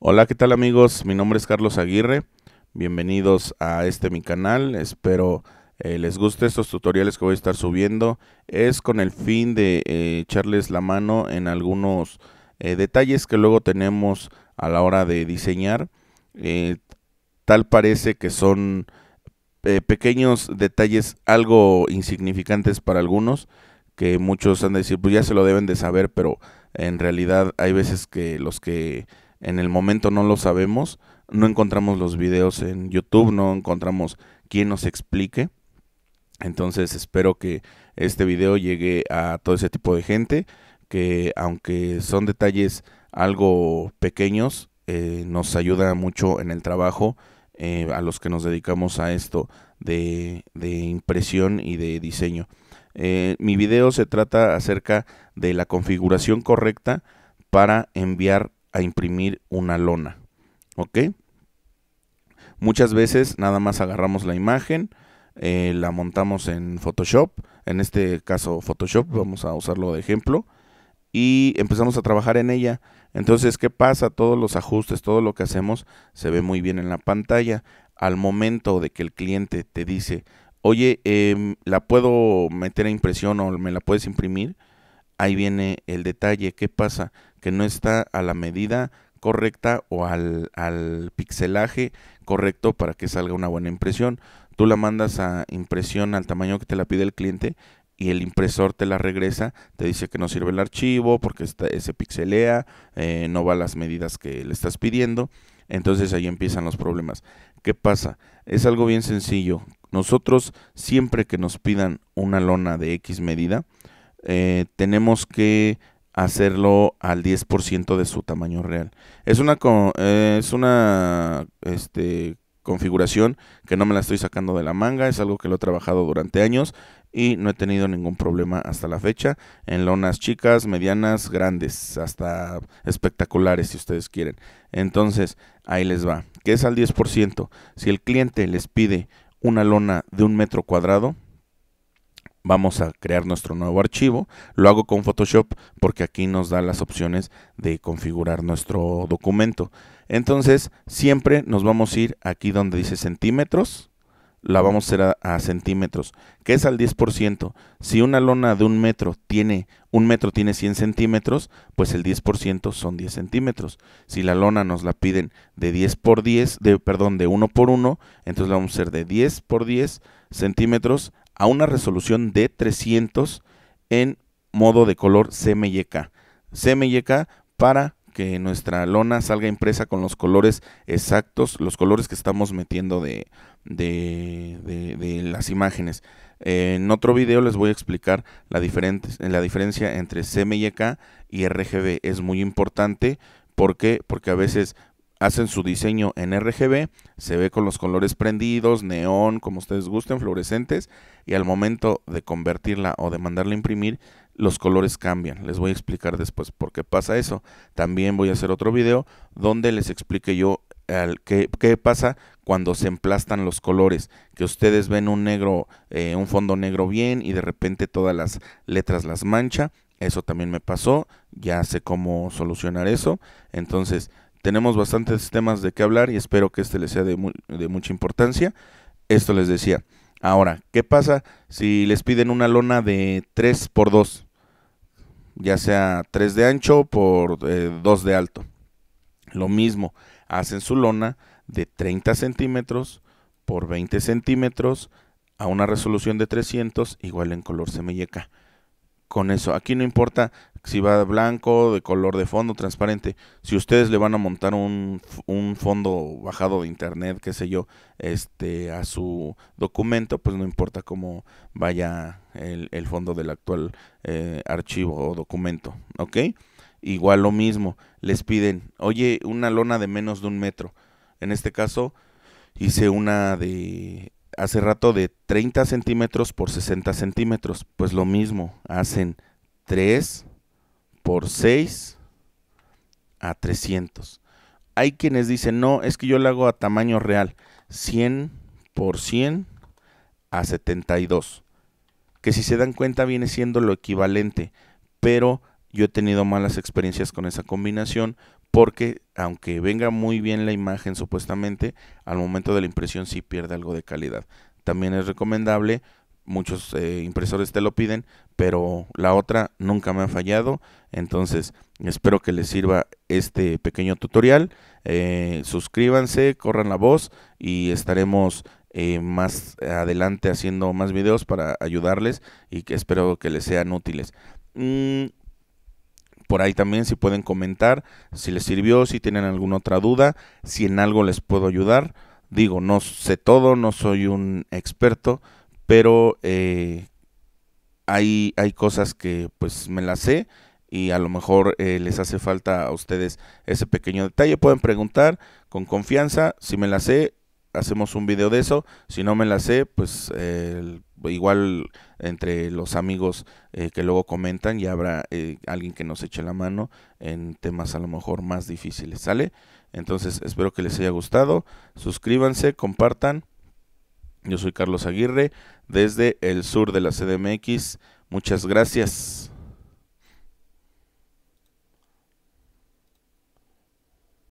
Hola, ¿qué tal amigos? Mi nombre es Carlos Aguirre. Bienvenidos a este mi canal. Espero eh, les guste estos tutoriales que voy a estar subiendo. Es con el fin de eh, echarles la mano en algunos eh, detalles que luego tenemos a la hora de diseñar. tal parece que son pequeños detalles algo insignificantes para algunos que muchos han de decir pues ya se lo deben de saber pero en realidad hay veces que los que en el momento no lo sabemos, no encontramos los videos en YouTube, no encontramos quien nos explique. Entonces espero que este video llegue a todo ese tipo de gente, que aunque son detalles algo pequeños, eh, nos ayuda mucho en el trabajo eh, a los que nos dedicamos a esto de, impresión y de diseño. Eh, mi video se trata acerca de la configuración correcta para enviar a imprimir una lona. ¿Ok? Muchas veces nada más agarramos la imagen, eh, la montamos en Photoshop, en este caso Photoshop, vamos a usarlo de ejemplo, y empezamos a trabajar en ella. Entonces, ¿qué pasa? Todos los ajustes, todo lo que hacemos se ve muy bien en la pantalla. Al momento de que el cliente te dice, oye, em, la puedo meter a impresión o me la puedes imprimir, ahí viene el detalle, ¿qué pasa? que no está a la medida correcta o al, pixelaje correcto para que salga una buena impresión. Tú la mandas a impresión al tamaño que te la pide el cliente y el impresor te la regresa, te dice que no sirve el archivo porque está, se pixelea, eh, no va a las medidas que le estás pidiendo. Entonces ahí empiezan los problemas. ¿Qué pasa? Es algo bien sencillo. Nosotros siempre que nos pidan una lona de X medida, eh, tenemos que hacerlo al 10% de su tamaño real. Es una, es una este, configuración que no me la estoy sacando de la manga, es algo que lo he trabajado durante años y no he tenido ningún problema hasta la fecha en lonas chicas, medianas, grandes, hasta espectaculares si ustedes quieren. Entonces, ahí les va, que es al 10%. Si el cliente les pide una lona de un metro cuadrado, vamos a crear nuestro nuevo archivo. Lo hago con Photoshop porque aquí nos da las opciones de configurar nuestro documento. Entonces, siempre nos vamos a ir aquí donde dice centímetros. La vamos a hacer a, centímetros, que es al 10%. Si una lona de un metro tiene, un metro tiene 100 centímetros, pues el 10% son 10 centímetros. Si la lona nos la piden de 10 por 10, de, perdón, de 1 por 1, entonces la vamos a hacer de 10 por 10 centímetros a una resolución de 300 en modo de color CMYK. CMYK para que nuestra lona salga impresa con los colores exactos, los colores que estamos metiendo de, de, las imágenes. en otro video les voy a explicar la, la diferencia entre CMYK y RGB. Es muy importante. ¿Por qué? Porque a veces hacen su diseño en RGB, se ve con los colores prendidos, neón, como ustedes gusten, fluorescentes, y al momento de convertirla o de mandarla a imprimir, los colores cambian. Les voy a explicar después por qué pasa eso. También voy a hacer otro video donde les explique yo qué, pasa cuando se emplastan los colores, que ustedes ven un negro, eh, un fondo negro bien y de repente todas las letras las mancha. Eso también me pasó, ya sé cómo solucionar eso. Entonces, tenemos bastantes temas de qué hablar y espero que este les sea de, mucha importancia. Esto les decía. Ahora, ¿qué pasa si les piden una lona de 3 x 2? Ya sea 3 de ancho por 2 eh, de alto. Lo mismo, hacen su lona de 30 centímetros por 20 centímetros a una resolución de 300 igual en color semilleca con eso. Aquí no importa si va blanco, de color de fondo, transparente. Si ustedes le van a montar un, fondo bajado de internet, qué sé yo, este, a su documento, pues no importa cómo vaya el, fondo del actual eh, archivo o documento, ¿ok? Igual lo mismo, les piden, oye, una lona de menos de un metro. En este caso, hice una de hace rato de 30 centímetros por 60 centímetros. Pues lo mismo, hacen 3 por 6 a 300. Hay quienes dicen, no, es que yo lo hago a tamaño real, 100 por 100 a 72. Que si se dan cuenta viene siendo lo equivalente, pero yo he tenido malas experiencias con esa combinación porque aunque venga muy bien la imagen supuestamente, al momento de la impresión sí pierde algo de calidad. También es recomendable, muchos eh, impresores te lo piden, pero la otra nunca me ha fallado, entonces espero que les sirva este pequeño tutorial. Eh, suscríbanse, corran la voz y estaremos eh, más adelante haciendo más videos para ayudarles y que espero que les sean útiles. Mm, por ahí también si pueden comentar si les sirvió, si tienen alguna otra duda, si en algo les puedo ayudar. Digo, no sé todo, no soy un experto, pero eh, hay, cosas que pues me las sé y a lo mejor eh, les hace falta a ustedes ese pequeño detalle. Pueden preguntar con confianza, si me las sé, hacemos un video de eso, si no me las sé, pues igual entre los amigos eh, que luego comentan, y habrá eh, alguien que nos eche la mano en temas a lo mejor más difíciles, ¿sale? Entonces, espero que les haya gustado. Suscríbanse, compartan. Yo soy Carlos Aguirre, desde el sur de la CDMX. Muchas gracias.